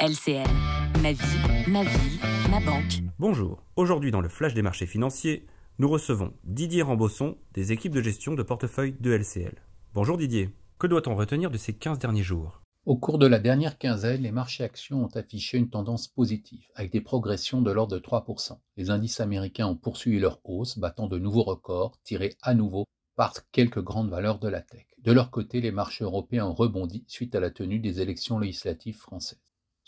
LCL. Ma vie, ma vie, ma banque. Bonjour. Aujourd'hui, dans le Flash des marchés financiers, nous recevons Didier Rambosson des équipes de gestion de portefeuille de LCL. Bonjour Didier. Que doit-on retenir de ces 15 derniers jours Au cours de la dernière quinzaine, les marchés actions ont affiché une tendance positive, avec des progressions de l'ordre de 3%. Les indices américains ont poursuivi leur hausse, battant de nouveaux records, tirés à nouveau par quelques grandes valeurs de la tech. De leur côté, les marchés européens ont rebondi suite à la tenue des élections législatives françaises.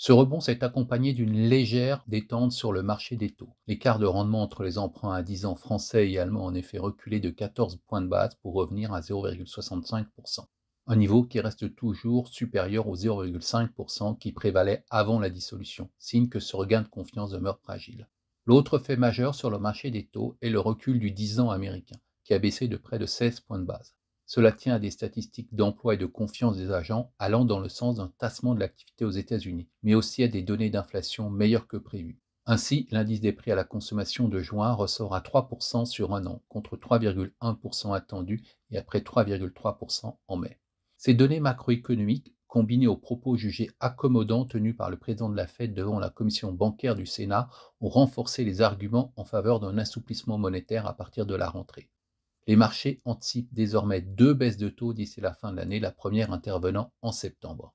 Ce rebond s'est accompagné d'une légère détente sur le marché des taux. L'écart de rendement entre les emprunts à 10 ans français et allemands en effet reculé de 14 points de base pour revenir à 0,65%. Un niveau qui reste toujours supérieur au 0,5% qui prévalait avant la dissolution, signe que ce regain de confiance demeure fragile. L'autre fait majeur sur le marché des taux est le recul du 10 ans américain, qui a baissé de près de 16 points de base. Cela tient à des statistiques d'emploi et de confiance des agents allant dans le sens d'un tassement de l'activité aux États-Unis, mais aussi à des données d'inflation meilleures que prévues. Ainsi, l'indice des prix à la consommation de juin ressort à 3% sur un an, contre 3,1% attendu et après 3,3% en mai. Ces données macroéconomiques, combinées aux propos jugés accommodants tenus par le président de la Fed devant la commission bancaire du Sénat, ont renforcé les arguments en faveur d'un assouplissement monétaire à partir de la rentrée. Les marchés anticipent désormais deux baisses de taux d'ici la fin de l'année, la première intervenant en septembre.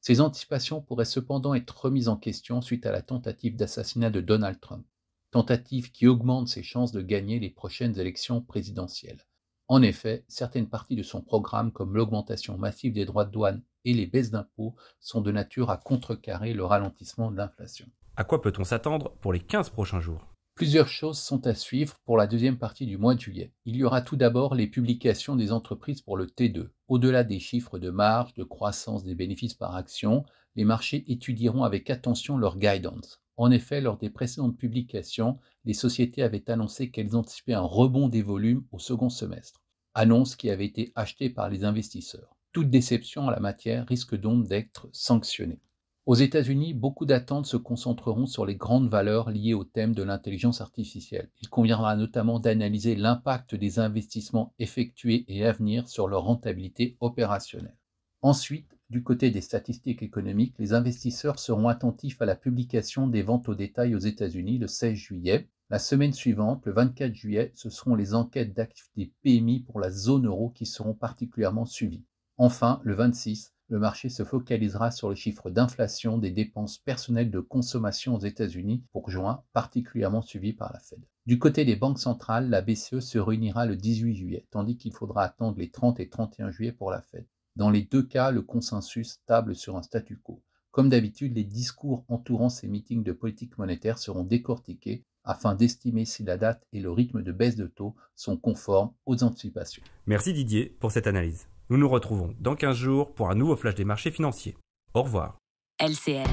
Ces anticipations pourraient cependant être remises en question suite à la tentative d'assassinat de Donald Trump, tentative qui augmente ses chances de gagner les prochaines élections présidentielles. En effet, certaines parties de son programme, comme l'augmentation massive des droits de douane et les baisses d'impôts, sont de nature à contrecarrer le ralentissement de l'inflation. À quoi peut-on s'attendre pour les 15 prochains jours Plusieurs choses sont à suivre pour la deuxième partie du mois de juillet. Il y aura tout d'abord les publications des entreprises pour le T2. Au-delà des chiffres de marge, de croissance des bénéfices par action, les marchés étudieront avec attention leur guidance. En effet, lors des précédentes publications, les sociétés avaient annoncé qu'elles anticipaient un rebond des volumes au second semestre, annonce qui avait été achetée par les investisseurs. Toute déception en la matière risque donc d'être sanctionnée. Aux États-Unis, beaucoup d'attentes se concentreront sur les grandes valeurs liées au thème de l'intelligence artificielle. Il conviendra notamment d'analyser l'impact des investissements effectués et à venir sur leur rentabilité opérationnelle. Ensuite, du côté des statistiques économiques, les investisseurs seront attentifs à la publication des ventes au détail aux États-Unis le 16 juillet. La semaine suivante, le 24 juillet, ce seront les enquêtes d'activité PMI pour la zone euro qui seront particulièrement suivies. Enfin, le 26, le marché se focalisera sur le chiffre d'inflation des dépenses personnelles de consommation aux États-Unis pour juin, particulièrement suivi par la Fed. Du côté des banques centrales, la BCE se réunira le 18 juillet, tandis qu'il faudra attendre les 30 et 31 juillet pour la Fed. Dans les deux cas, le consensus table sur un statu quo. Comme d'habitude, les discours entourant ces meetings de politique monétaire seront décortiqués afin d'estimer si la date et le rythme de baisse de taux sont conformes aux anticipations. Merci Didier pour cette analyse. Nous nous retrouvons dans 15 jours pour un nouveau flash des marchés financiers. Au revoir. LCL,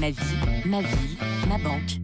ma vie, ma vie, ma banque.